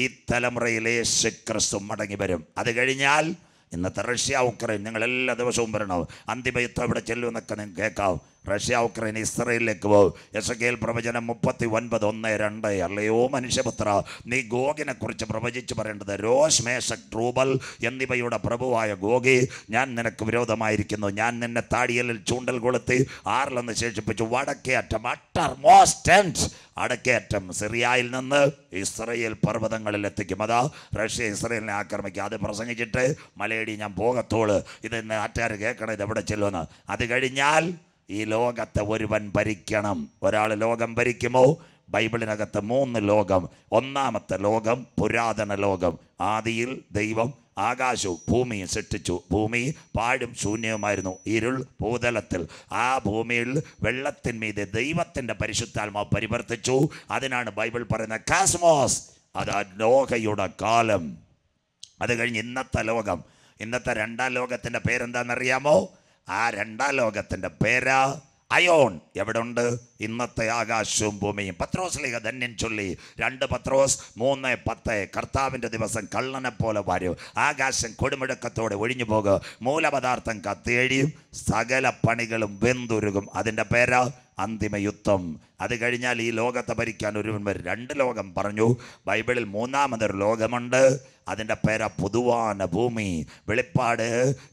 ഈ തലമുറയിലെ യേശു മടങ്ങി വരും അത് കഴിഞ്ഞാൽ ഇന്നത്തെ റഷ്യ ഉക്രൈൻ നിങ്ങൾ എല്ലാ ദിവസവും വരണം അന്തിമയുദ്ധം അവിടെ ചെല്ലുമെന്നൊക്കെ നിങ്ങൾക്ക് കേൾക്കാവും റഷ്യ ഉക്രൈൻ ഇസ്രയേലിലേക്ക് പോകും യശകേൽ പ്രവചനം മുപ്പത്തി ഒൻപത് ഒന്ന് രണ്ട് അല്ലയോ മനുഷ്യപുത്ര നീ ഗോഗിനെക്കുറിച്ച് പ്രവചിച്ചു പറയേണ്ടത് രോഷ് മേശക് ട്രൂബൽ എന്നിവയുടെ പ്രഭുവായ ഗോഗി ഞാൻ നിനക്ക് വിരോധമായിരിക്കുന്നു ഞാൻ നിന്നെ താടിയലിൽ ചൂണ്ടൽ കൊളുത്തി ആറിലെന്ന് ശേഷിപ്പിച്ചു വടക്കേ അറ്റം അട്ടർ മോസ്റ്റ് എൻഡ് അടക്കേറ്റം സിറിയയിൽ നിന്ന് ഇസ്രയേൽ പർവ്വതങ്ങളിൽ എത്തിക്കും അതാ റഷ്യ ഇസ്രയേലിനെ ആക്രമിക്കുക അത് പ്രസംഗിച്ചിട്ട് മലയടി ഞാൻ പോകത്തോള് ഇത് ആറ്റാർ കേൾക്കണം ഇത് എവിടെ ചെല്ലുമെന്ന് അത് കഴിഞ്ഞാൽ ഈ ലോകത്തെ ഒരുവൻ ഭരിക്കണം ഒരാൾ ലോകം ഭരിക്കുമോ ബൈബിളിനകത്ത് മൂന്ന് ലോകം ഒന്നാമത്തെ ലോകം പുരാതന ലോകം ആദിയിൽ ദൈവം ആകാശവും ഭൂമിയും സൃഷ്ടിച്ചു ഭൂമി പാടും ശൂന്യവുമായിരുന്നു ഇരുൾ ഭൂതലത്തിൽ ആ ഭൂമിയിൽ വെള്ളത്തിന്മീതെ ദൈവത്തിൻ്റെ പരിശുദ്ധാത്മാവ് പരിവർത്തിച്ചു അതിനാണ് ബൈബിൾ പറയുന്ന കാസ്മോസ് അത് ആ ലോകയുടെ കാലം അത് കഴിഞ്ഞ് ഇന്നത്തെ ലോകം ഇന്നത്തെ രണ്ടാം ലോകത്തിൻ്റെ പേരെന്താണെന്നറിയാമോ അറിയാമോ ആ രണ്ടാം ലോകത്തിൻ്റെ പേരാ അയോൺ എവിടെ ഉണ്ട് ഇന്നത്തെ ആകാശവും ഭൂമിയും പത്രോസ് ലേഖ ധന്യൻ ചൊല്ലി രണ്ട് പത്രോസ് മൂന്ന് പത്ത് കർത്താവിൻ്റെ ദിവസം കള്ളനെ പോലെ വരും ആകാശം കൊടുമിടക്കത്തോടെ ഒഴിഞ്ഞു പോകുക മൂലപദാർത്ഥം കത്തിയഴിയും സകല പണികളും വെന്തുരുകും അതിൻ്റെ പേരാ അന്തിമയുദ്ധം അത് കഴിഞ്ഞാൽ ഈ ലോകത്തെ ഭരിക്കാൻ ഒരുവൻ വരും രണ്ട് ലോകം പറഞ്ഞു ബൈബിളിൽ മൂന്നാമതൊരു ലോകമുണ്ട് അതിൻ്റെ പേര പുതുവാന ഭൂമി വെളിപ്പാട്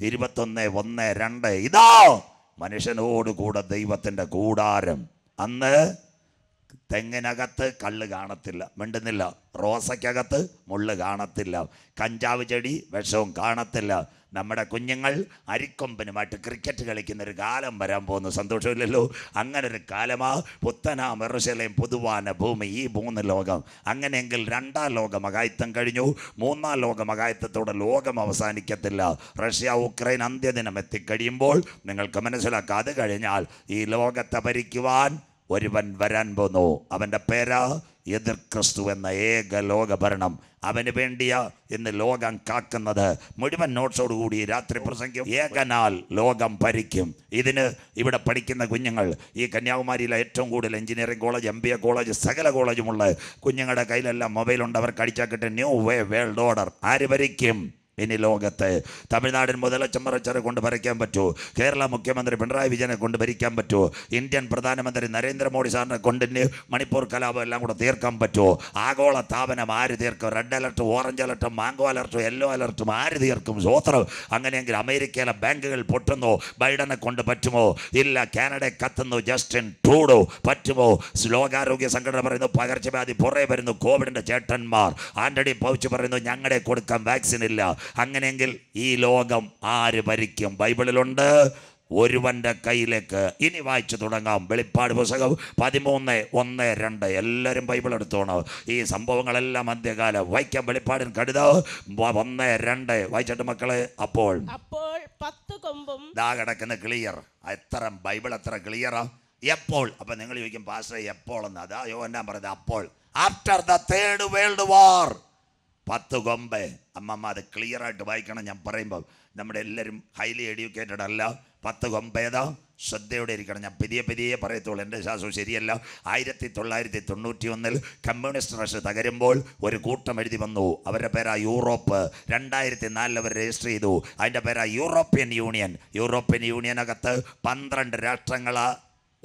ഇരുപത്തൊന്ന് ഒന്ന് രണ്ട് ഇതാ മനുഷ്യനോടുകൂടെ ദൈവത്തിൻ്റെ കൂടാരം അന്ന് തെങ്ങിനകത്ത് കള്ള് കാണത്തില്ല മിണ്ടുന്നില്ല റോസയ്ക്കകത്ത് മുള്ള് കാണത്തില്ല കഞ്ചാവ് ചെടി വിഷവും കാണത്തില്ല നമ്മുടെ കുഞ്ഞുങ്ങൾ അരിക്കൊമ്പനുമായിട്ട് ക്രിക്കറ്റ് കളിക്കുന്ന ഒരു കാലം വരാൻ പോകുന്ന സന്തോഷമില്ലല്ലോ അങ്ങനെ ഒരു കാലമാ പുത്തനാ മെറുശലയും പുതുവാന ഭൂമി ഈ മൂന്ന് ലോകം അങ്ങനെയെങ്കിൽ രണ്ടാം ലോക മകായത്വം കഴിഞ്ഞു മൂന്നാം ലോക മകായത്വത്തോടെ ലോകം അവസാനിക്കത്തില്ല റഷ്യ ഉക്രൈൻ അന്ത്യദിനം എത്തിക്കഴിയുമ്പോൾ നിങ്ങൾക്ക് മനസ്സിലാക്കാതെ കഴിഞ്ഞാൽ ഈ ലോകത്തെ ഭരിക്കുവാൻ ഒരുവൻ വരാൻ പോന്നു അവൻ്റെ പേരാ എതിർ ക്രിസ്തു എന്ന ഏക ലോക ഭരണം അവന് വേണ്ടിയ ഇന്ന് ലോകം കാക്കുന്നത് മുഴുവൻ നോട്ട്സോടുകൂടി രാത്രി പ്രസംഗിക്കും ഏകനാൽ ലോകം ഭരിക്കും ഇതിന് ഇവിടെ പഠിക്കുന്ന കുഞ്ഞുങ്ങൾ ഈ കന്യാകുമാരിയിലെ ഏറ്റവും കൂടുതൽ engineering college M B A college സകല കോളേജുമുള്ള കുഞ്ഞുങ്ങളുടെ കയ്യിലെല്ലാം മൊബൈൽ അവർക്ക് അവർ കിട്ടും ന്യൂ വേ വേൾഡ് ഓർഡർ ആര് ഭരിക്കും ഇനി ലോകത്ത് തമിഴ്നാടിൻ മറച്ചറ കൊണ്ട് ഭരിക്കാൻ പറ്റൂ കേരള മുഖ്യമന്ത്രി പിണറായി വിജയനെ കൊണ്ട് ഭരിക്കാൻ പറ്റൂ ഇന്ത്യൻ പ്രധാനമന്ത്രി നരേന്ദ്രമോദി സാറിനെ കൊണ്ട് മണിപ്പൂർ കലാപം എല്ലാം കൂടെ തീർക്കാൻ പറ്റുമോ ആഗോള താപനം ആര് തീർക്കും റെഡ് അലർട്ട് ഓറഞ്ച് അലർട്ടും മാംഗോ അലർട്ടും യെല്ലോ അലർട്ടും ആര് തീർക്കും സ്വോത്രം അങ്ങനെയെങ്കിൽ അമേരിക്കയിലെ ബാങ്കുകൾ പൊട്ടുന്നു ബൈഡനെ കൊണ്ട് പറ്റുമോ ഇല്ല കാനഡ കത്തുന്നു ജസ്റ്റിൻ ട്രൂഡോ പറ്റുമോ ലോകാരോഗ്യ സംഘടന പറയുന്നു പകർച്ചവ്യാധി പുറേ വരുന്നു കോവിഡിൻ്റെ ചേട്ടന്മാർ ആന്റണി പൗച്ച് പറയുന്നു ഞങ്ങളെ കൊടുക്കാൻ വാക്സിൻ ഇല്ല അങ്ങനെയെങ്കിൽ ഈ ലോകം ആര് ഭരിക്കും ബൈബിളിലുണ്ട് ഒരുവന്റെ കയ്യിലേക്ക് ഇനി വായിച്ചു തുടങ്ങാം വെളിപ്പാട് പുസ്തകം പതിമൂന്ന് ഒന്ന് രണ്ട് എല്ലാവരും ബൈബിൾ എടുത്തോണം ഈ സംഭവങ്ങളെല്ലാം മധ്യകാല വായിക്കാം വെളിപ്പാടിന് കടുത ഒന്ന് രണ്ട് വായിച്ചിട്ട് മക്കളെ അപ്പോൾ അപ്പോൾ പത്ത് കൊമ്പും ദാ കിടക്കുന്ന ക്ലിയർ എത്ര ബൈബിൾ എത്ര ക്ലിയറാ എപ്പോൾ അപ്പൊ നിങ്ങൾ ചോദിക്കും പാസ്റ്റർ എപ്പോൾ എന്ന് അതാ യോ എന്നാ പറയുന്നത് അപ്പോൾ after the third world war പത്ത് കൊമ്പ് അമ്മമാർ ക്ലിയർ ആയിട്ട് വായിക്കണം ഞാൻ പറയുമ്പോൾ നമ്മുടെ എല്ലാവരും ഹൈലി എഡ്യൂക്കേറ്റഡ് അല്ല പത്ത് കൊമ്പേതാ ശ്രദ്ധയോടെ ഇരിക്കണം ഞാൻ പുതിയ പുതിയ പറയത്തുള്ളൂ എൻ്റെ ശാസ്ത്രം ശരിയല്ല ആയിരത്തി തൊള്ളായിരത്തി തൊണ്ണൂറ്റി ഒന്നിൽ കമ്മ്യൂണിസ്റ്റ് റഷ്യ തകരുമ്പോൾ ഒരു കൂട്ടം എഴുതി വന്നു അവരുടെ പേരാ യൂറോപ്പ് രണ്ടായിരത്തി നാലിൽ അവർ രജിസ്റ്റർ ചെയ്തു അതിൻ്റെ പേരാ യൂറോപ്യൻ യൂണിയൻ യൂറോപ്യൻ യൂണിയനകത്ത് പന്ത്രണ്ട് രാഷ്ട്രങ്ങളാണ്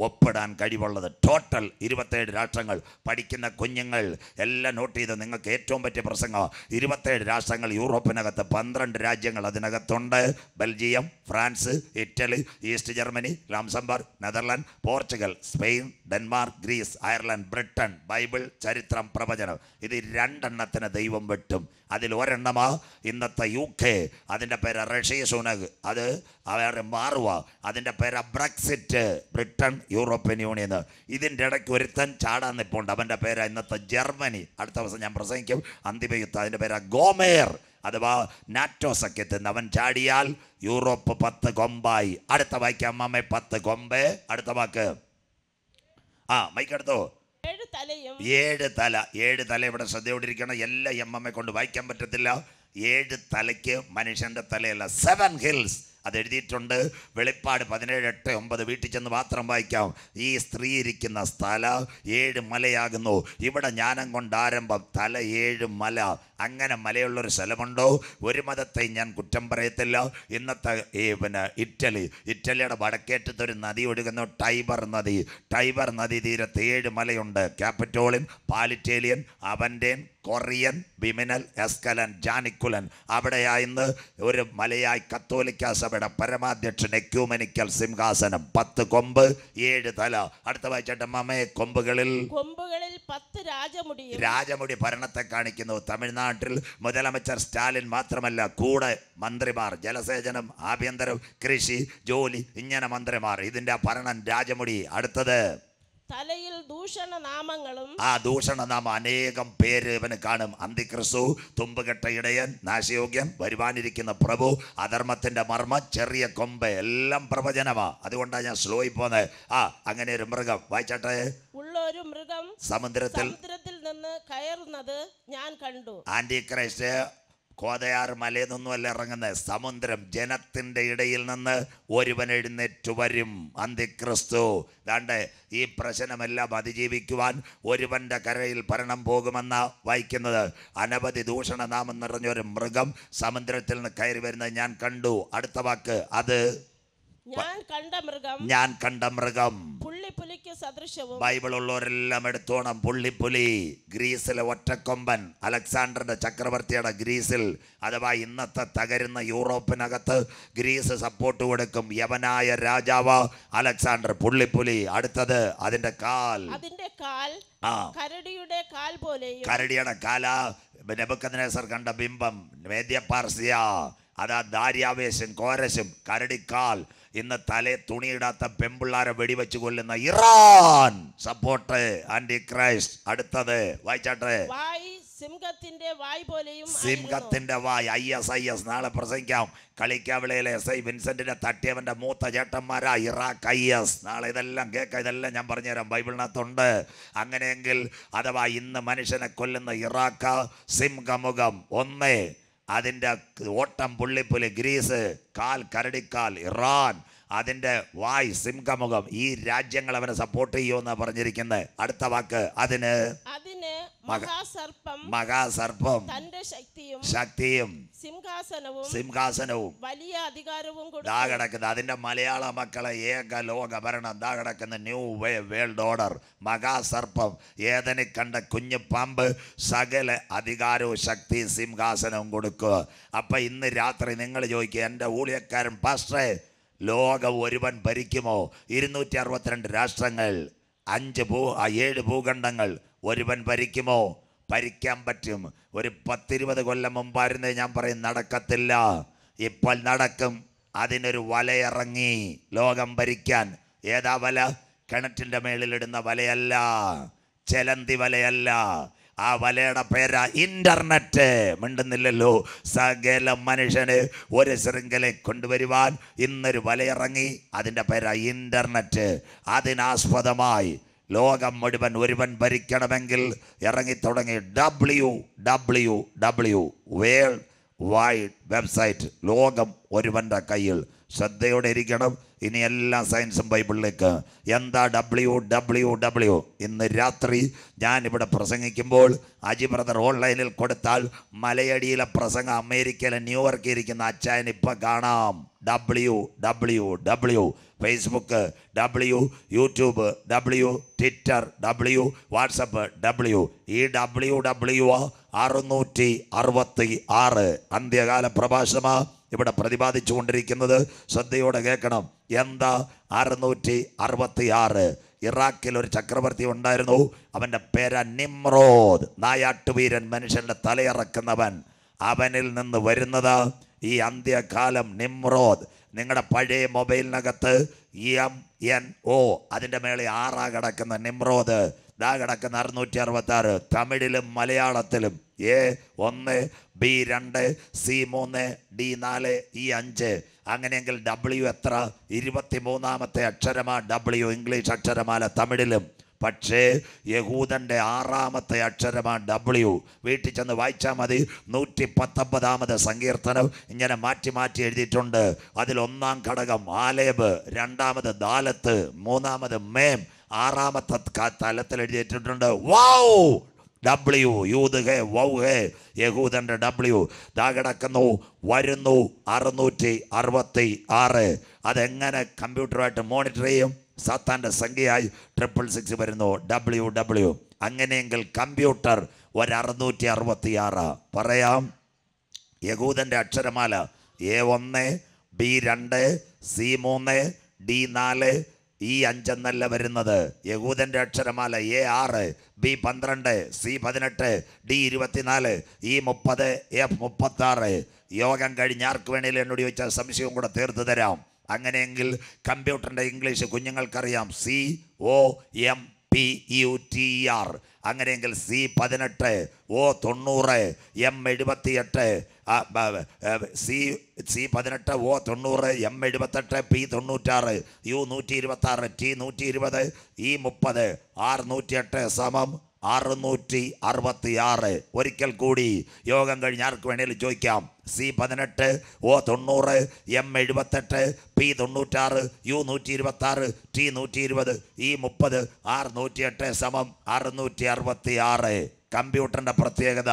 ഒപ്പിടാൻ കഴിവുള്ളത് ടോട്ടൽ ഇരുപത്തേഴ് രാഷ്ട്രങ്ങൾ പഠിക്കുന്ന കുഞ്ഞുങ്ങൾ എല്ലാം നോട്ട് ചെയ്ത് നിങ്ങൾക്ക് ഏറ്റവും പറ്റിയ പ്രസംഗം ഇരുപത്തേഴ് രാഷ്ട്രങ്ങൾ യൂറോപ്പിനകത്ത് പന്ത്രണ്ട് രാജ്യങ്ങൾ അതിനകത്തുണ്ട് Belgium France Italy East Germany Luxembourg Netherland Portugal Spain Denmark Greece Ireland Britain Bible ചരിത്രം പ്രവചനം ഇത് രണ്ടെണ്ണത്തിന് ദൈവം വെട്ടും അതിൽ ഒരെണ്ണമാ ഇന്നത്തെ യു കെ അതിൻ്റെ പേര് റഷ്യ സുനഗ് അത് വേറെ മാറുക അതിൻ്റെ പേര് ബ്രക്സിറ്റ് ബ്രിട്ടൻ യൂറോപ്യൻ യൂണിയൻ ഇതിൻ്റെ ഇടയ്ക്ക് ഒരുത്തൻ ചാടാൻ നിൽപ്പുണ്ട് അവൻ്റെ പേര് ഇന്നത്തെ ജർമ്മനി അടുത്ത ദിവസം ഞാൻ പ്രസംഗിക്കും അന്തിമ യുദ്ധം അതിൻ്റെ പേര് ഗോമേർ അഥവാ നാറ്റോ സഖ്യത്തിൽ നിന്ന് അവൻ ചാടിയാൽ യൂറോപ്പ് പത്ത് കൊമ്പായി അടുത്ത വായിക്ക് അമ്മമ്മ പത്ത് കൊമ്പേ അടുത്ത വാക്ക് ആ മൈക്കെടുത്തോ ഏഴ് തല ഏഴ് തല ഇവിടെ ശ്രദ്ധയോടിരിക്കണം എല്ലാ എം എ കൊണ്ട് വായിക്കാൻ പറ്റത്തില്ല ഏഴ് തലയ്ക്ക് മനുഷ്യന്റെ തലയല്ല സെവൻ ഹിൽസ് അതെഴുതിയിട്ടുണ്ട് വെളിപ്പാട് പതിനേഴ് എട്ട് ഒമ്പത് വീട്ടിൽ ചെന്ന് മാത്രം വായിക്കാം ഈ സ്ത്രീ ഇരിക്കുന്ന സ്ഥല ഏഴ് മലയാകുന്നു ഇവിടെ ജ്ഞാനം കൊണ്ട് ആരംഭം തല ഏഴ് മല അങ്ങനെ മലയുള്ളൊരു സ്ഥലമുണ്ടോ ഒരു മതത്തെ ഞാൻ കുറ്റം പറയത്തില്ല ഇന്നത്തെ ഈ പിന്നെ ഇറ്റലി ഇറ്റലിയുടെ വടക്കേറ്റത്ത് ഒരു നദി ഒഴുകുന്നു ടൈബർ നദി ടൈബർ നദി തീരത്ത് ഏഴ് മലയുണ്ട് ക്യാപിറ്റോളിൻ പാലിറ്റേലിയൻ അവൻ്റെയും കൊറിയൻ ബിമിനൽ എസ്കലൻ ജാനിക്കുലൻ അവിടെയായിന്ന് ഒരു മലയായി കത്തോലിക്ക സഭയുടെ പരമാധ്യക്ഷൻ എക്യൂമനിക്കൽ സിംഹാസനം പത്ത് കൊമ്പ് ഏഴ് തല അടുത്ത വായിച്ചേട്ടൻ മമേ കൊമ്പുകളിൽ കൊമ്പുകളിൽ പത്ത് രാജമുടി രാജമുടി ഭരണത്തെ കാണിക്കുന്നു തമിഴ്നാട്ടിൽ മുതലമച്ചർ സ്റ്റാലിൻ മാത്രമല്ല കൂടെ മന്ത്രിമാർ ജലസേചനം ആഭ്യന്തരം കൃഷി ജോലി ഇങ്ങനെ മന്ത്രിമാർ ഇതിൻ്റെ ഭരണം രാജമുടി അടുത്തത് തലയിൽ ദൂഷണ നാമങ്ങളും ആ ദൂഷണ നാമം അനേകം പേര് ഇവന് കാണും അന്തിക്രിസ്തു തുമ്പുകെട്ട ഇടയൻ നാശയോഗ്യൻ വരുവാനിരിക്കുന്ന പ്രഭു അധർമ്മത്തിന്റെ മർമ്മ ചെറിയ കൊമ്പ് എല്ലാം പ്രവചനമാ അതുകൊണ്ടാണ് ഞാൻ സ്ലോയി പോന്നത് ആ അങ്ങനെ ഒരു മൃഗം വായിച്ചട്ടെ ഉള്ളൊരു മൃഗം സമുദ്രത്തിൽ സമുദ്രത്തിൽ നിന്ന് കയറുന്നത് ഞാൻ കണ്ടു ആന്റി ക്രൈസ്റ്റ് കോതയാർ മലയിൽ നിന്നുമല്ല ഇറങ്ങുന്നത് സമുദ്രം ജനത്തിൻ്റെ ഇടയിൽ നിന്ന് ഒരുവൻ എഴുന്നേറ്റ് വരും അന്തിക്രിസ്തു ദാണ്ട് ഈ പ്രശ്നമെല്ലാം അതിജീവിക്കുവാൻ ഒരുവൻ്റെ കരയിൽ ഭരണം പോകുമെന്ന വായിക്കുന്നത് അനവധി നാമം നിറഞ്ഞൊരു മൃഗം സമുദ്രത്തിൽ നിന്ന് കയറി വരുന്നത് ഞാൻ കണ്ടു അടുത്ത വാക്ക് അത് ഞാൻ കണ്ട മൃഗം ഞാൻ കണ്ട മൃഗം ബൈബിൾ ഉള്ളവരെല്ലാം എടുത്തോണം പുള്ളിപ്പുലി ഗ്രീസിലെ ഒറ്റക്കൊമ്പൻ അലക്സാണ്ടറിന്റെ ചക്രവർത്തിയുടെ ഗ്രീസിൽ അഥവാ ഇന്നത്തെ തകരുന്ന യൂറോപ്പിനകത്ത് ഗ്രീസ് സപ്പോർട്ട് കൊടുക്കും യവനായ രാജാവ് അലക്സാണ്ടർ പുള്ളിപ്പുലി അടുത്തത് അതിന്റെ കാൽ അതിന്റെ കാൽ കരടിയുടെ കാൽ പോലെ കരടിയുടെ കാല നെബുക്കദ്നേസർ കണ്ട ബിംബം വേദ്യ പാർസിയ അതാ ദാര്യാവേശം കോരശും കരടിക്കാൽ ഇന്ന് തലേ തുണിയിടാത്ത പെമ്പിള്ളാരെ വെടിവെച്ച് കൊല്ലുന്ന ഇറാൻ സപ്പോർട്ട് ആന്റി ക്രൈസ്റ്റ് അടുത്തത് വായിച്ചാട്ടെ സിംഹത്തിന്റെ വായ് പോലെയും ഐ എസ് ഐ എസ് നാളെ പ്രസംഗിക്കാം കളിക്കാവിളയിലെ എസ് ഐ വിൻസെന്റിന്റെ തട്ടിയവന്റെ മൂത്ത ചേട്ടന്മാരാ ഇറാഖ് ഐ എസ് നാളെ ഇതെല്ലാം കേക്ക ഇതെല്ലാം ഞാൻ പറഞ്ഞുതരാം ബൈബിളിനകത്തുണ്ട് അങ്ങനെയെങ്കിൽ അഥവാ ഇന്ന് മനുഷ്യനെ കൊല്ലുന്ന ഇറാഖ് സിംഹമുഖം ഒന്നേ അതിൻ്റെ ഓട്ടം പുള്ളിപ്പുലി ഗ്രീസ് കാൽ കരടിക്കാൽ ഇറാൻ അതിൻ്റെ വായ് സിംഹമുഖം ഈ രാജ്യങ്ങൾ അവനെ സപ്പോർട്ട് ചെയ്യുമെന്ന് പറഞ്ഞിരിക്കുന്നത് അടുത്ത വാക്ക് അതിന് മഹാസർപ്പം തന്റെ ശക്തിയും ശക്തിയും സിംഹാസനവും സിംഹാസനവും വലിയ അധികാരവും ദാ കിടക്കുന്നത് അതിന്റെ മലയാള മക്കളെ ഏക ലോക ഭരണം ദാ കിടക്കുന്ന ന്യൂ വേ വേൾഡ് ഓർഡർ മഹാസർപ്പം ഏതനെ കണ്ട കുഞ്ഞു പാമ്പ് സകല അധികാരവും ശക്തി സിംഹാസനവും കൊടുക്കുക അപ്പൊ ഇന്ന് രാത്രി നിങ്ങൾ ചോദിക്കുക എൻ്റെ ഊളിയക്കാരൻ പാസ്റ്റേ ലോകം ഒരുവൻ ഭരിക്കുമോ ഇരുന്നൂറ്റി അറുപത്തിരണ്ട് രാഷ്ട്രങ്ങൾ അഞ്ച് ഭൂ ഏഴ് ഭൂഖണ്ഡങ്ങൾ ഒരുവൻ ഭരിക്കുമോ ഭരിക്കാൻ പറ്റും ഒരു പത്തിരുപത് കൊല്ലം മുമ്പായിരുന്നേ ഞാൻ പറയും നടക്കത്തില്ല ഇപ്പോൾ നടക്കും അതിനൊരു വലയിറങ്ങി ലോകം ഭരിക്കാൻ ഏതാ വല കിണറ്റിൻ്റെ മേളിലിടുന്ന വലയല്ല ചെലന്തി വലയല്ല ആ വലയുടെ പേരാ ഇന്റർനെറ്റ് മിണ്ടുന്നില്ലല്ലോ സകല മനുഷ്യന് ഒരു ശൃംഖല കൊണ്ടുവരുവാൻ ഇന്നൊരു വലയിറങ്ങി അതിൻ്റെ പേരാ ഇന്റർനെറ്റ് അതിനാസ്പദമായി ലോകം മുഴുവൻ ഒരുവൻ ഭരിക്കണമെങ്കിൽ ഇറങ്ങിത്തുടങ്ങി W W W world wide website ലോകം ഒരുവൻ്റെ കയ്യിൽ ശ്രദ്ധയോടെ ഇരിക്കണം ഇനി എല്ലാ സയൻസും ബൈബിളിലേക്ക് എന്താ ഡബ്ല്യു ഡബ്ല്യു ഡബ്ല്യു ഇന്ന് രാത്രി ഞാനിവിടെ പ്രസംഗിക്കുമ്പോൾ അജി ബ്രദർ ഓൺലൈനിൽ കൊടുത്താൽ മലയടിയിലെ പ്രസംഗം അമേരിക്കയിലെ ന്യൂയോർക്കിൽ ഇരിക്കുന്ന അച്ചായൻ ഇപ്പം കാണാം W W W Facebook W YouTube W Twitter W WhatsApp W ഈ ഡബ്ല്യു ഡബ്ല്യു അറുന്നൂറ്റി അറുപത്തി ആറ് അന്ത്യകാല പ്രഭാഷണമാണ് ഇവിടെ പ്രതിപാദിച്ചുകൊണ്ടിരിക്കുന്നത് ശ്രദ്ധയോടെ കേൾക്കണം എന്താ അറുന്നൂറ്റി അറുപത്തിയാറ് ഇറാഖിൽ ഒരു ചക്രവർത്തി ഉണ്ടായിരുന്നു അവൻ്റെ പേര നിമ്രോദ് നായാട്ടുവീരൻ മനുഷ്യൻ്റെ തലയിറക്കുന്നവൻ അവനിൽ നിന്ന് വരുന്നത് ഈ അന്ത്യകാലം നിമ്രോദ് നിങ്ങളുടെ പഴയ മൊബൈലിനകത്ത് എം എൻ ഒ അതിൻ്റെ മേളിൽ ആറാ കിടക്കുന്ന നിമ്രോദ് ദാ കിടക്കുന്ന അറുന്നൂറ്റി ആറ് തമിഴിലും മലയാളത്തിലും എ ഒന്ന് ബി രണ്ട് സി മൂന്ന് ഡി നാല് ഇ അഞ്ച് അങ്ങനെയെങ്കിൽ ഡബ്ല്യു എത്ര ഇരുപത്തി മൂന്നാമത്തെ അക്ഷരമാ ഡബ്ല്യു ഇംഗ്ലീഷ് അക്ഷരമാല തമിഴിലും പക്ഷേ യഹൂദൻ്റെ ആറാമത്തെ അക്ഷരമാണ് ഡബ്ല്യു വീട്ടിൽ ചെന്ന് വായിച്ചാൽ മതി നൂറ്റി പത്തൊമ്പതാമത് സങ്കീർത്തനം ഇങ്ങനെ മാറ്റി മാറ്റി എഴുതിയിട്ടുണ്ട് അതിൽ ഒന്നാം ഘടകം ആലേബ് രണ്ടാമത് ദാലത്ത് മൂന്നാമത് മേം ആറാമത്തെ തലത്തിൽ എഴുതിയിട്ടുണ്ട് വാവ് ഡബ്ല്യു യൂത് ഹെ വൗ ഹെ യഹൂദൻ്റെ ഡബ്ല്യു ദാ കിടക്കുന്നു വരുന്നു അറുന്നൂറ്റി അറുപത്തി ആറ് അതെങ്ങനെ കമ്പ്യൂട്ടറുമായിട്ട് മോണിറ്റർ ചെയ്യും സത്താൻ്റെ സംഖ്യയായി ട്രിപ്പിൾ സിക്സ് വരുന്നു ഡബ്ല്യു ഡബ്ല്യു അങ്ങനെയെങ്കിൽ കമ്പ്യൂട്ടർ ഒരു അറുന്നൂറ്റി അറുപത്തി ആറ് പറയാം യഹൂദൻ്റെ അക്ഷരമാല എ ഒന്ന് ബി രണ്ട് സി മൂന്ന് ഡി നാല് ഈ അഞ്ചെന്നല്ല വരുന്നത് യഹൂദൻ്റെ അക്ഷരമാല എ ആറ് ബി പന്ത്രണ്ട് സി പതിനെട്ട് ഡി ഇരുപത്തിനാല് ഇ മുപ്പത് എഫ് മുപ്പത്താറ് യോഗം കഴിഞ്ഞ് ആർക്ക് വേണേലും എന്നോട് ചോദിച്ചാൽ സംശയവും കൂടെ തീർത്ത് തരാം അങ്ങനെയെങ്കിൽ കമ്പ്യൂട്ടറിൻ്റെ ഇംഗ്ലീഷ് കുഞ്ഞുങ്ങൾക്കറിയാം C O M P U T R അങ്ങനെയെങ്കിൽ സി പതിനെട്ട് ഒ തൊണ്ണൂറ് എം എഴുപത്തിയെട്ട് സി സി പതിനെട്ട് ഒ തൊണ്ണൂറ് എം എഴുപത്തെട്ട് പി തൊണ്ണൂറ്റാറ് യു നൂറ്റി ഇരുപത്താറ് ടി നൂറ്റി ഇരുപത് ഇ e മുപ്പത് ആർ നൂറ്റിയെട്ട് സമം അറുന്നൂറ്റി അറുപത്തി ആറ് ഒരിക്കൽ കൂടി യോഗം കഴിഞ്ഞ് ആർക്ക് വേണേലും ചോദിക്കാം സി പതിനെട്ട് ഒ തൊണ്ണൂറ് എം എഴുപത്തെട്ട് പി തൊണ്ണൂറ്റാറ് യു നൂറ്റി ഇരുപത്താറ് ടി നൂറ്റി ഇരുപത് ഇ മുപ്പത് ആർ എട്ട് സമം അറുന്നൂറ്റി അറുപത്തി ആറ് കമ്പ്യൂട്ടറിൻ്റെ പ്രത്യേകത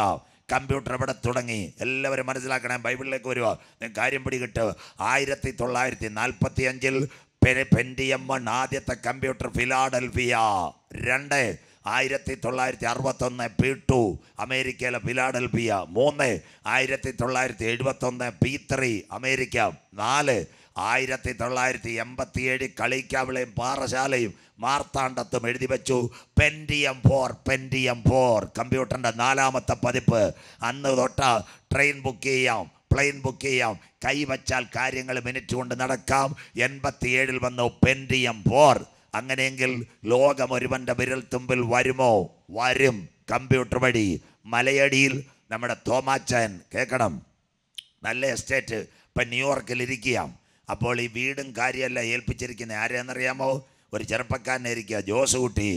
കമ്പ്യൂട്ടർ ഇവിടെ തുടങ്ങി എല്ലാവരും മനസ്സിലാക്കണേ ബൈബിളിലേക്ക് വരിക വരുക കാര്യം പിടി കിട്ടുക ആയിരത്തി തൊള്ളായിരത്തി നാൽപ്പത്തി അഞ്ചിൽ പെൻ പെൻഡിയമ്മൺ ആദ്യത്തെ കമ്പ്യൂട്ടർ ഫിലാഡൽഫിയ രണ്ട് ആയിരത്തി തൊള്ളായിരത്തി അറുപത്തൊന്ന് പി ടു അമേരിക്കയിലെ ഫിലാഡൽഫിയ മൂന്ന് ആയിരത്തി തൊള്ളായിരത്തി എഴുപത്തൊന്ന് പി ത്രീ അമേരിക്ക നാല് ആയിരത്തി തൊള്ളായിരത്തി എൺപത്തിയേഴ് കളിക്കാവിളയും പാറശാലയും മാർത്താണ്ഡത്തും എഴുതി വെച്ചു പെൻഡിയം ഫോർ പെൻഡിയം ഫോർ കമ്പ്യൂട്ടറിൻ്റെ നാലാമത്തെ പതിപ്പ് അന്ന് തൊട്ട ട്രെയിൻ ബുക്ക് ചെയ്യാം പ്ലെയിൻ ബുക്ക് ചെയ്യാം കൈവച്ചാൽ കാര്യങ്ങൾ മിനിറ്റ് കൊണ്ട് നടക്കാം എൺപത്തിയേഴിൽ വന്നു പെൻഡിയം ഫോർ അങ്ങനെയെങ്കിൽ ലോകം വിരൽ തുമ്പിൽ വരുമോ വരും കമ്പ്യൂട്ടർ വഴി മലയടിയിൽ നമ്മുടെ തോമാച്ചൻ കേൾക്കണം നല്ല എസ്റ്റേറ്റ് ഇപ്പം ന്യൂയോർക്കിൽ ഇരിക്കുക അപ്പോൾ ഈ വീടും കാര്യമല്ല ഏൽപ്പിച്ചിരിക്കുന്നത് ആരെയെന്നറിയാമോ ഒരു ചെറുപ്പക്കാരനായിരിക്കുക ജോസുകുട്ടി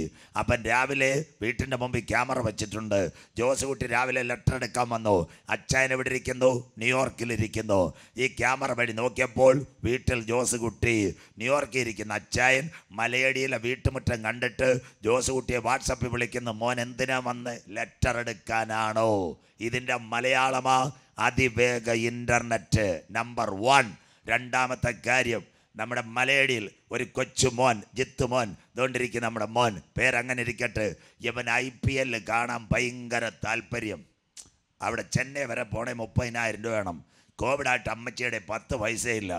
അപ്പൻ രാവിലെ വീട്ടിൻ്റെ മുമ്പിൽ ക്യാമറ വെച്ചിട്ടുണ്ട് ജോസുകുട്ടി രാവിലെ ലെറ്റർ എടുക്കാൻ വന്നു അച്ഛൻ എവിടെ ഇരിക്കുന്നു ന്യൂയോർക്കിലിരിക്കുന്നു ഈ ക്യാമറ വഴി നോക്കിയപ്പോൾ വീട്ടിൽ ജോസുകുട്ടി ന്യൂയോർക്കിൽ ഇരിക്കുന്ന അച്ചായൻ മലയടിയിലെ വീട്ടുമുറ്റം കണ്ടിട്ട് ജോസുകുട്ടിയെ വാട്സപ്പിൽ വിളിക്കുന്നു മോൻ എന്തിനാ വന്ന് ലെറ്റർ എടുക്കാനാണോ ഇതിൻ്റെ മലയാളമാ അതിവേഗ ഇൻ്റർനെറ്റ് നമ്പർ വൺ രണ്ടാമത്തെ കാര്യം നമ്മുടെ മലയടിയിൽ ഒരു കൊച്ചു മോൻ ജിത്തു മോൻ ഇതുകൊണ്ടിരിക്കുന്ന നമ്മുടെ മോൻ പേരങ്ങനെ ഇരിക്കട്ടെ ഇവൻ ഐ പി എല്ലിൽ കാണാൻ ഭയങ്കര താല്പര്യം അവിടെ ചെന്നൈ വരെ പോണേ മുപ്പതിനായിരം രൂപ വേണം കോവിഡായിട്ട് അമ്മച്ചിയുടെ പത്ത് പൈസയില്ല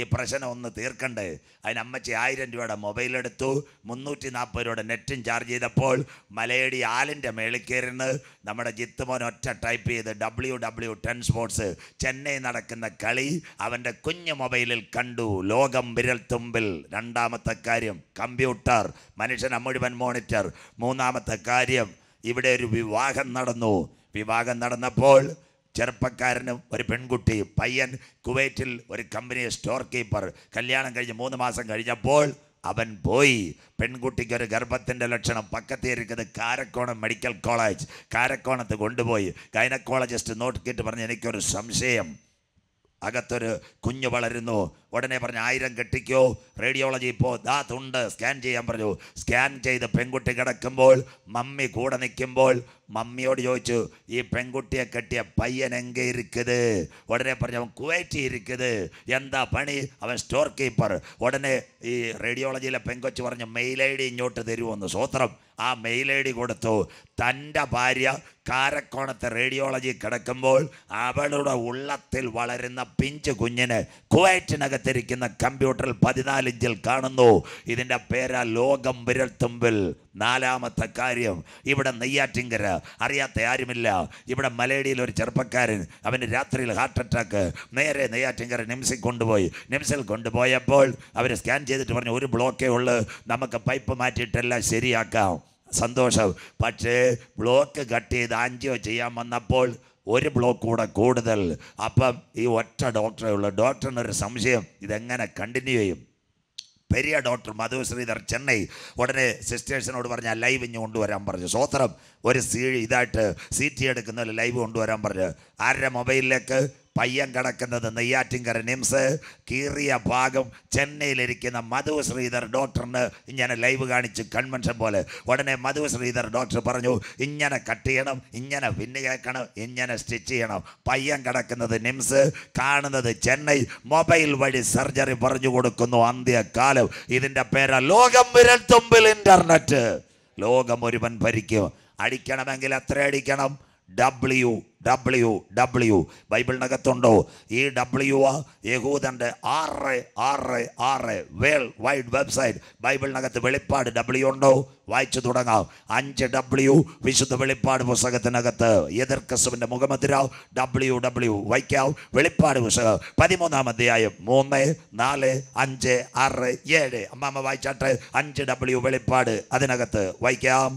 ഈ പ്രശ്നം ഒന്ന് തീർക്കണ്ടേ അതിന് അമ്മച്ചി ആയിരം രൂപയുടെ മൊബൈലെടുത്തു മുന്നൂറ്റി നാൽപ്പത് രൂപയുടെ നെറ്റും ചാർജ് ചെയ്തപ്പോൾ മലയടി ആലിൻ്റെ മേളിക്കേറിന് നമ്മുടെ ജിത്തുമോൻ ഒറ്റ ടൈപ്പ് ചെയ്ത് W W ten sports Chennai നടക്കുന്ന കളി അവൻ്റെ കുഞ്ഞു മൊബൈലിൽ കണ്ടു ലോകം വിരൽത്തുമ്പിൽ രണ്ടാമത്തെ കാര്യം കമ്പ്യൂട്ടർ മനുഷ്യനെ മുഴുവൻ മോണിറ്റർ മൂന്നാമത്തെ കാര്യം ഇവിടെ ഒരു വിവാഹം നടന്നു വിവാഹം നടന്നപ്പോൾ ചെറുപ്പക്കാരനും ഒരു പെൺകുട്ടി പയ്യൻ കുവൈറ്റിൽ ഒരു കമ്പനിയെ സ്റ്റോർ കീപ്പർ കല്യാണം കഴിഞ്ഞ് മൂന്ന് മാസം കഴിഞ്ഞപ്പോൾ അവൻ പോയി പെൺകുട്ടിക്ക് ഒരു ഗർഭത്തിൻ്റെ ലക്ഷണം പക്കത്തേരിക്കുന്നത് കാരക്കോണം മെഡിക്കൽ കോളേജ് കാരക്കോണത്ത് കൊണ്ടുപോയി ഗൈനക്കോളജിസ്റ്റ് നോട്ട് നോട്ടിക്കിട്ട് പറഞ്ഞ് എനിക്കൊരു സംശയം അകത്തൊരു കുഞ്ഞ് വളരുന്നു ഉടനെ പറഞ്ഞു ആയിരം കെട്ടിക്കോ റേഡിയോളജി ഇപ്പോൾ ദാത്തുണ്ട് സ്കാൻ ചെയ്യാൻ പറഞ്ഞു സ്കാൻ ചെയ്ത് പെൺകുട്ടി കിടക്കുമ്പോൾ മമ്മി കൂടെ നിൽക്കുമ്പോൾ മമ്മിയോട് ചോദിച്ചു ഈ പെൺകുട്ടിയെ കെട്ടിയ പയ്യൻ എങ്കെ ഇരിക്കത് ഉടനെ പറഞ്ഞു അവൻ കുവൈറ്റി ഇരിക്കത് എന്താ പണി അവൻ സ്റ്റോർ കീപ്പർ ഉടനെ ഈ റേഡിയോളജിയിലെ പെങ്കൊച്ച് പറഞ്ഞു മെയിൽ ഐ ഡി ഇങ്ങോട്ട് തരുമെന്ന് സ്വോത്രം ആ മെയിൽ ഐ ഡി കൊടുത്തു തൻ്റെ ഭാര്യ കാരക്കോണത്തെ റേഡിയോളജി കിടക്കുമ്പോൾ അവളുടെ ഉള്ളത്തിൽ വളരുന്ന പിഞ്ച് കുഞ്ഞിന് കുവൈറ്റിനകത്തിരിക്കുന്ന കമ്പ്യൂട്ടറിൽ പതിനാലിഞ്ചിൽ കാണുന്നു ഇതിൻ്റെ പേരാ ലോകം വിരൽത്തുമ്പിൽ നാലാമത്തെ കാര്യം ഇവിടെ നെയ്യാറ്റിങ്കര അറിയാത്ത ആരുമില്ല ഇവിടെ മലേഡിയിൽ ഒരു ചെറുപ്പക്കാരൻ അവന് രാത്രിയിൽ ഹാർട്ട് അറ്റാക്ക് നേരെ നെയ്യാറ്റിങ്കര നിംസിൽ കൊണ്ടുപോയി നിംസിൽ കൊണ്ടുപോയപ്പോൾ അവർ സ്കാൻ ചെയ്തിട്ട് പറഞ്ഞു ഒരു ബ്ലോക്കേ ഉള്ളൂ നമുക്ക് പൈപ്പ് മാറ്റിയിട്ടെല്ലാം ശരിയാക്കാം സന്തോഷമാവും പക്ഷേ ബ്ലോക്ക് കട്ട് ചെയ്ത് ആൻറ്റിയോ ചെയ്യാൻ വന്നപ്പോൾ ഒരു ബ്ലോക്ക് കൂടെ കൂടുതൽ അപ്പം ഈ ഒറ്റ ഡോക്ടറേ ഉള്ളൂ ഡോക്ടറിനൊരു ഒരു സംശയം ഇതെങ്ങനെ കണ്ടിന്യൂ ചെയ്യും പെരിയ ഡോക്ടർ മധു ശ്രീധർ ചെന്നൈ ഉടനെ സിസ്റ്റേഴ്സിനോട് പറഞ്ഞ ലൈവ് ഇഞ്ഞ് കൊണ്ടുവരാൻ പറഞ്ഞു സ്വോത്രം ഒരു സീ ഇതായിട്ട് സി ടി എടുക്കുന്നതിൽ ലൈവ് കൊണ്ടുവരാൻ പറഞ്ഞു ആരുടെ മൊബൈലിലേക്ക് പയ്യം കിടക്കുന്നത് നെയ്യാറ്റിൻകര നിംസ് കീറിയ ഭാഗം ചെന്നൈയിലിരിക്കുന്ന മധു ശ്രീധർ ഡോക്ടറിന് ഇങ്ങനെ ലൈവ് കാണിച്ച് കൺവെൻഷൻ പോലെ ഉടനെ മധു ശ്രീധർ ഡോക്ടർ പറഞ്ഞു ഇങ്ങനെ കട്ട് ചെയ്യണം ഇങ്ങനെ പിന്നെ കേൾക്കണം ഇങ്ങനെ സ്റ്റിച്ച് ചെയ്യണം പയ്യം കിടക്കുന്നത് നിംസ് കാണുന്നത് ചെന്നൈ മൊബൈൽ വഴി സർജറി പറഞ്ഞു കൊടുക്കുന്നു അന്ത്യകാലം ഇതിൻ്റെ പേര ലോകം തുമ്പിൽ ഇൻ്റർനെറ്റ് ലോകം ഒരുവൻ ഭരിക്കും അടിക്കണമെങ്കിൽ എത്ര അടിക്കണം ഡബ്ല്യു ഡബ്ല്യു ഡബ്ല്യു ബൈബിളിനകത്തുണ്ടോ ഈ ഡബ്ല്യു യഹൂദൻ്റെ ആറ് ആറ് ആറ് വേൾഡ് വൈഡ് വെബ്സൈറ്റ് ബൈബിളിനകത്ത് വെളിപ്പാട് ഡബ്ല്യു ഉണ്ടോ വായിച്ചു തുടങ്ങാം അഞ്ച് ഡബ്ല്യു വിശുദ്ധ വെളിപ്പാട് പുസ്തകത്തിനകത്ത് എതിർ എതിർക്കസുവിൻ്റെ മുഖമുദ്ര ഡബ്ല്യു ഡബ്ല്യു വൈക്കാവ് വെളിപ്പാട് പുസ്തകം പതിമൂന്നാം അധ്യായം മൂന്ന് നാല് അഞ്ച് ആറ് ഏഴ് അമ്മാമ്മ വായിച്ചാട്ടെ അഞ്ച് ഡബ്ല്യു വെളിപ്പാട് അതിനകത്ത് വായിക്കാം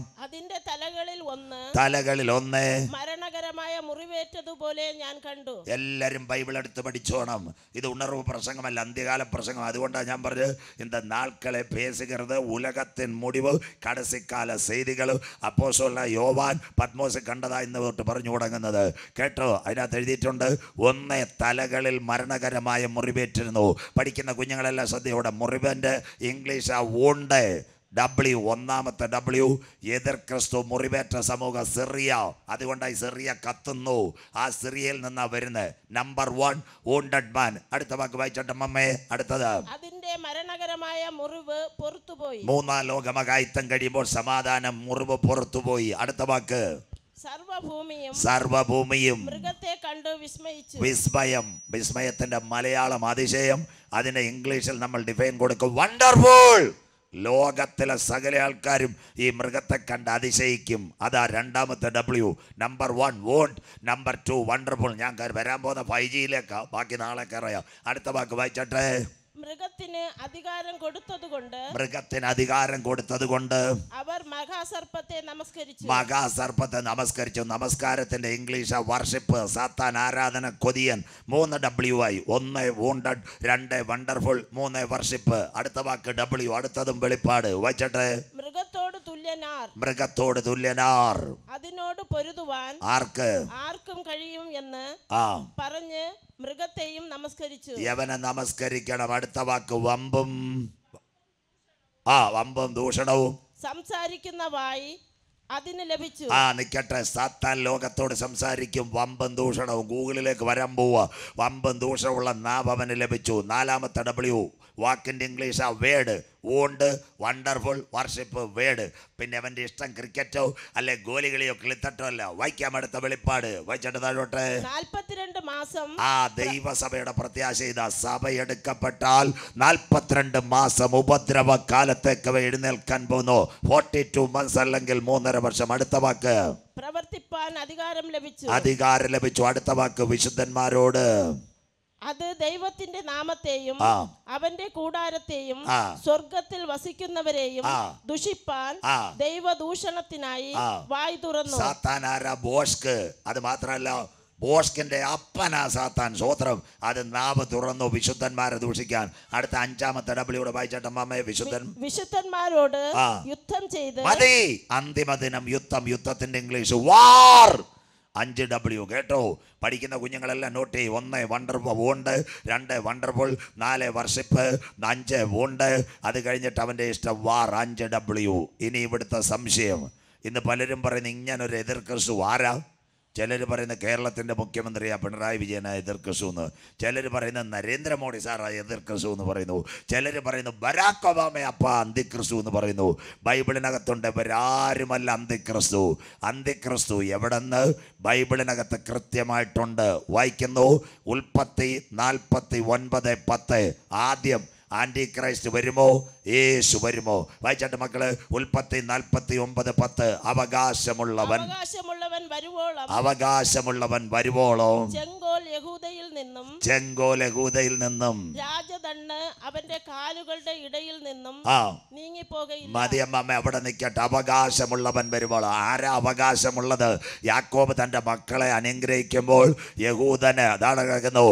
തലകളിൽ ഒന്ന് മരണകരമായ മുറിവേറ്റതുപോലെ ഞാൻ കണ്ടു എല്ലാവരും ബൈബിൾ എടുത്ത് പഠിച്ചോണം ഇത് ഉണർവ് പ്രസംഗമല്ല അന്ത്യകാല പ്രസംഗം അതുകൊണ്ടാണ് ഞാൻ പറഞ്ഞത് എന്താ നാൾക്കളെ பேசுகிறது ഉലകത്തിൻ മുടിവ് കടസിക്കാല கால செய்திകളും യോവാൻ പത്മോസ് കണ്ടതാ എന്ന് തൊട്ട് പറഞ്ഞു തുടങ്ങുന്നത് കേട്ടോ അതിനകത്ത് എഴുതിയിട്ടുണ്ട് ഒന്ന് തലകളിൽ മരണകരമായ മുറിവേറ്റിരുന്നു പഠിക്കുന്ന കുഞ്ഞുങ്ങളെല്ലാം ശ്രദ്ധയോടെ മുറിവൻ്റെ ഇംഗ്ലീഷ് ആ വൂണ്ട് ഡബ്ല്യു ഒന്നാമത്തെ ഡബ്ല്യു എതിർ ക്രിസ്തു മുറിവേറ്റ സമൂഹം സിറിയ അതുകൊണ്ടായി സിറിയ കത്തുന്നു ആ സിറിയയിൽ നിന്നാണ് വരുന്നത് നമ്പർ വൺ വൂണ്ടഡ് മാൻ അടുത്ത വാക്ക് വായിച്ചോട്ടെ അമ്മേ അടുത്തത് അതിന്റെ മരണകരമായ മുറിവ് പുറത്തുപോയി മൂന്നാം ലോകമകായിത്തം കഴിയുമ്പോൾ സമാധാനം മുറിവ് പുറത്തുപോയി അടുത്ത വാക്ക് സർവഭൂമിയും മൃഗത്തെ കണ്ടു വിസ്മയിച്ചു വിസ്മയം വിസ്മയത്തിന്റെ മലയാളം അതിശയം അതിനെ ഇംഗ്ലീഷിൽ നമ്മൾ ഡിഫൈൻ കൊടുക്കും വണ്ടർഫുൾ ലോകത്തിലെ സകല ആൾക്കാരും ഈ മൃഗത്തെ കണ്ട് അതിശയിക്കും അതാ രണ്ടാമത്തെ W number one wound number two wonderful ഞാൻ വരാൻ പോകുന്ന ഫൈവ് ജിയിലേക്കാണ് ബാക്കി നാളെ കയറിയാം അടുത്ത വാക്ക് വായിച്ചോട്ടെ മൃഗത്തിന് അധികാരം കൊടുത്തതുകൊണ്ട് മൃഗത്തിന് അധികാരം കൊടുത്തതുകൊണ്ട് അവർ മഹാസർപ്പത്തെ നമസ്കരിച്ചു മഹാസർപ്പത്തെ നമസ്കരിച്ചു നമസ്കാരത്തിന്റെ ഇംഗ്ലീഷ് വർഷിപ്പ് സാത്താൻ ആരാധന കൊതിയൻ മൂന്ന് ഡബ്ല്യു ആയി ഒന്ന് വൂണ്ടഡ് രണ്ട് വണ്ടർഫുൾ മൂന്ന് വർഷിപ്പ് അടുത്ത വാക്ക് ഡബ്ല്യു അടുത്തതും വെളിപ്പാട് വച്ചട്ടെ തുല്യനാർ മൃഗത്തോട് തുല്യനാർ അതിനോട് പൊരുതുവാൻ ആർക്ക് ആർക്കും കഴിയും എന്ന് ആ പറഞ്ഞ് മൃഗത്തെയും നമസ്കരിച്ചു യവനെ നമസ്കരിക്കണം അടുത്ത വാക്ക് വമ്പും ആ വമ്പും ദൂഷണവും സംസാരിക്കുന്ന വായി അതിന് ലഭിച്ചു ആ നിക്കട്ടെ സാത്താൻ ലോകത്തോട് സംസാരിക്കും വമ്പം ദൂഷണവും ഗൂഗിളിലേക്ക് വരാൻ പോവുക വമ്പം ദൂഷണമുള്ള നാവ് അവന് ലഭിച്ചു നാലാമത്തെ ഡബ്ല്യു വാക്കിന്റെ ഇംഗ്ലീഷ് ആ word wound wonderful worship word പിന്നെ അവൻ്റെ ഇഷ്ടം ക്രിക്കറ്റോ അല്ലെ ഗോലികളിയോ കിളിത്തട്ടോ അല്ല വായിക്കാം അടുത്ത വെളിപ്പാട് വായിച്ചിട്ട് താഴോട്ടെ നാൽപ്പത്തിരണ്ട് മാസം ആ ദൈവസഭയുടെ പ്രത്യാശ ഇതാ സഭയെടുക്കപ്പെട്ടാൽ നാൽപ്പത്തിരണ്ട് മാസം ഉപദ്രവ കാലത്തേക്ക് എഴുന്നേൽക്കാൻ പോകുന്നു ഫോർട്ടി ടു മന്ത്സ് അല്ലെങ്കിൽ മൂന്നര വർഷം അടുത്ത വാക്ക് പ്രവർത്തിപ്പാൻ അധികാരം ലഭിച്ചു അധികാരം ലഭിച്ചു അടുത്ത വാക്ക് വിശുദ്ധന്മാരോട് അത് ദൈവത്തിന്റെ നാമത്തെയും അവന്റെ കൂടാരത്തെയും സ്വർഗത്തിൽ വസിക്കുന്നവരെയും ദുഷിപ്പാൻ ദൈവദൂഷണത്തിനായി വായി തുറന്നു ബോഷ്ക്ക് അത് മാത്രമല്ല ബോഷ്കിന്റെ അപ്പനാ സാത്താൻ സ്വോത്രം അത് നാവ് തുറന്നു വിശുദ്ധന്മാരെ ദൂഷിക്കാൻ അടുത്ത അഞ്ചാമത്തെ ഡബ്ല്യൂടെ വായിച്ചട്ടമ്മേ വിശുദ്ധൻ വിശുദ്ധന്മാരോട് യുദ്ധം ചെയ്ത് മതി അന്തിമ ദിനം യുദ്ധം യുദ്ധത്തിന്റെ ഇംഗ്ലീഷ് വാർ അഞ്ച് ഡബ്ല്യു കേട്ടോ പഠിക്കുന്ന കുഞ്ഞുങ്ങളെല്ലാം നോട്ട് ചെയ്യും ഒന്ന് വണ്ടർഫുൾ വോണ്ട് രണ്ട് വണ്ടർഫുൾ നാല് വർഷിപ്പ് അഞ്ച് വോണ്ട് അത് കഴിഞ്ഞിട്ട് അവൻ്റെ ഇഷ്ടം വാർ അഞ്ച് ഡബ്ല്യു ഇനി ഇവിടുത്തെ സംശയം ഇന്ന് പലരും പറയുന്നത് ഇങ്ങനൊരു എതിർ ക്രിസ്തു ആരാ ചിലർ പറയുന്ന കേരളത്തിൻ്റെ മുഖ്യമന്ത്രിയാണ് പിണറായി വിജയനെ എതിർക്കസു എന്ന് ചിലർ പറയുന്ന നരേന്ദ്രമോദി സാറാ എതിർക്കസു എന്ന് പറയുന്നു ചിലർ പറയുന്നു ബരാക് ഒബാമ അപ്പ അന്തിക്രിസ്തു എന്ന് പറയുന്നു ബൈബിളിനകത്തുണ്ട് ഇവരാരുമല്ല അന്തിക്രിസ്തു അന്തിക്രിസ്തു എവിടെന്ന് ബൈബിളിനകത്ത് കൃത്യമായിട്ടുണ്ട് വായിക്കുന്നു ഉൽപ്പത്തി നാൽപ്പത്തി ഒൻപത് പത്ത് ആദ്യം ആൻറ്റി ക്രൈസ്റ്റ് വരുമോ യേശു വരുമോ വായിച്ചാട്ട് മക്കള് ഉൽപ്പത്തി നാൽപ്പത്തി ഒമ്പത് പത്ത് അവകാശമുള്ളവൻ അവകാശമുള്ളവൻ വരുവോളം അവകാശമുള്ളവൻ വരുവോളം യഹൂദയിൽ നിന്നും ചെങ്കോൽ യഹൂദയിൽ നിന്നും രാജദണ്ണ് അവന്റെ കാലുകളുടെ ഇടയിൽ നിന്നും ആ നീങ്ങിപ്പോകയില്ല മതിയമ്മ അവിടെ നിൽക്കട്ടെ അവകാശമുള്ളവൻ വരുമ്പോൾ ആരാ അവകാശമുള്ളത് യാക്കോബ് തന്റെ മക്കളെ അനുഗ്രഹിക്കുമ്പോൾ യഹൂദന് അതാണ് കിടക്കുന്നു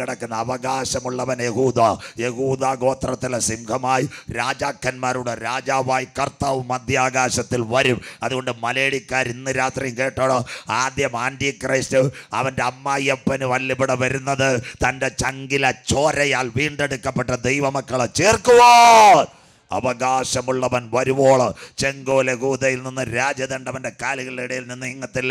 കിടക്കുന്ന അവകാശമുള്ളവൻ യഹൂദ യഹൂദ ഗോത്രത്തിലെ സിംഹമായി രാജാക്കന്മാരുടെ രാജാവായി കർത്താവ് മധ്യാകാശത്തിൽ വരും അതുകൊണ്ട് മലയടിക്കാർ ഇന്ന് രാത്രിയും കേട്ടോളോ ആദ്യം ആന്റി ക്രൈസ്റ്റ് അവന്റെ അമ്മായിയപ്പൻ ദൈവത്തിന് വല്ലിവിടെ വരുന്നത് തൻ്റെ ചങ്കില ചോരയാൽ വീണ്ടെടുക്കപ്പെട്ട ദൈവമക്കളെ ചേർക്കുവാൻ അവകാശമുള്ളവൻ വരുവോള് ചെങ്കോലകൂതയിൽ നിന്ന് രാജദണ്ഡവൻ്റെ കാലുകളുടെ ഇടയിൽ നിന്ന് ഇങ്ങത്തില്ല